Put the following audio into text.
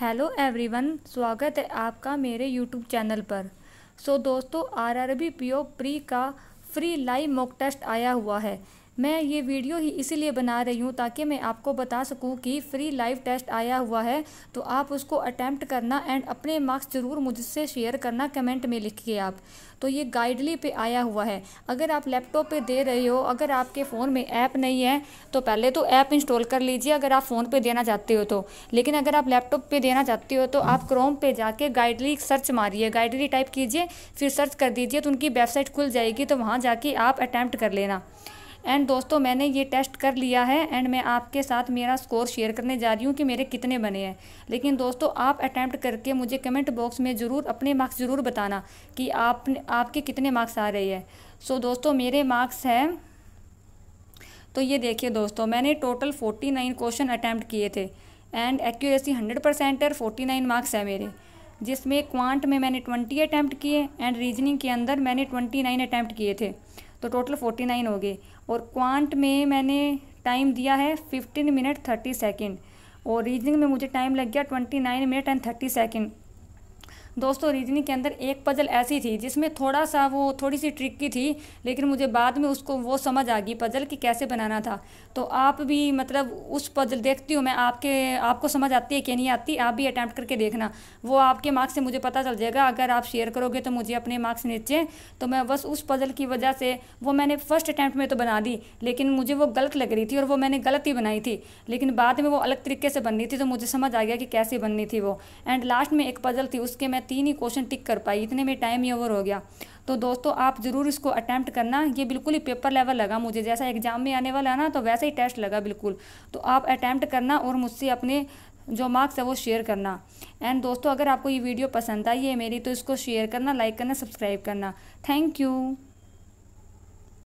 hello everyone स्वागत है आपका मेरे यूट्यूब चैनल पर सो so, दोस्तों आरआरबी पीओ प्री का फ्री लाइव मॉक टेस्ट आया हुआ है मैं ये वीडियो ही इसीलिए बना रही हूँ ताकि मैं आपको बता सकूँ कि फ्री लाइव टेस्ट आया हुआ है तो आप उसको अटैम्प्ट करना एंड अपने मार्क्स ज़रूर मुझसे शेयर करना कमेंट में लिखिए आप तो ये गाइडली पे आया हुआ है अगर आप लैपटॉप पे दे रहे हो अगर आपके फ़ोन में ऐप नहीं है तो पहले तो ऐप इंस्टॉल कर लीजिए अगर आप फ़ोन पे देना चाहते हो तो लेकिन अगर आप लैपटॉप पे देना चाहते हो तो आप क्रोम पे जाके गाइडली सर्च मारिए गाइडली टाइप कीजिए फिर सर्च कर दीजिए तो उनकी वेबसाइट खुल जाएगी तो वहाँ जाके आप अटैम्प्ट कर लेना एंड दोस्तों मैंने ये टेस्ट कर लिया है एंड मैं आपके साथ मेरा स्कोर शेयर करने जा रही हूँ कि मेरे कितने बने हैं लेकिन दोस्तों आप अटैम्प्ट करके मुझे कमेंट बॉक्स में ज़रूर अपने मार्क्स ज़रूर बताना कि आपने आपके कितने मार्क्स आ रहे हैं सो दोस्तों मेरे मार्क्स हैं तो ये देखिए दोस्तों मैंने total forty nine question attempt किए थे एंड एक्यूरेसी हंड्रेड परसेंट है फोर्टी नाइन मार्क्स है मेरे जिसमें क्वांट में मैंने ट्वेंटी अटैम्प्ट किए एंड रीजनिंग के अंदर मैंने ट्वेंटी नाइन अटैम्प्ट किए थे तो टोटल फोर्टी नाइन हो गए और क्वांट में मैंने टाइम दिया है फिफ्टीन मिनट थर्टी सेकेंड और रीजनिंग में मुझे टाइम लग गया twenty nine minute and thirty second दोस्तों रीजनिंग के अंदर एक पजल ऐसी थी जिसमें थोड़ा सा वो थोड़ी सी ट्रिक की थी लेकिन मुझे बाद में उसको वो समझ आ गई पजल कि कैसे बनाना था तो आप भी मतलब उस पजल देखती हूँ मैं आपके आपको समझ आती है कि नहीं आती आप भी अटैम्प्ट करके देखना वो आपके मार्क्स से मुझे पता चल जाएगा अगर आप शेयर करोगे तो मुझे अपने मार्क्स नीचे तो मैं बस उस पजल की वजह से वो मैंने फर्स्ट अटैम्प्ट में तो बना दी लेकिन मुझे वो गलत लग रही थी और वो मैंने गलत ही बनाई थी लेकिन बाद में वो अलग तरीके से बननी थी तो मुझे समझ आ गया कि कैसे बननी थी वो एंड लास्ट में एक पजल थी उसके मैं तीन ही क्वेश्चन टिक कर पाई इतने में टाइम ही ओवर हो गया तो दोस्तों आप ज़रूर इसको अटैम्प्ट करना ये बिल्कुल ही पेपर लेवल लगा मुझे जैसा एग्जाम में आने वाला है ना तो वैसा ही टेस्ट लगा बिल्कुल तो आप अटैम्प्ट करना और मुझसे अपने जो मार्क्स है वो शेयर करना एंड दोस्तों अगर आपको ये वीडियो पसंद आई है मेरी तो इसको शेयर करना लाइक करना सब्सक्राइब करना थैंक यू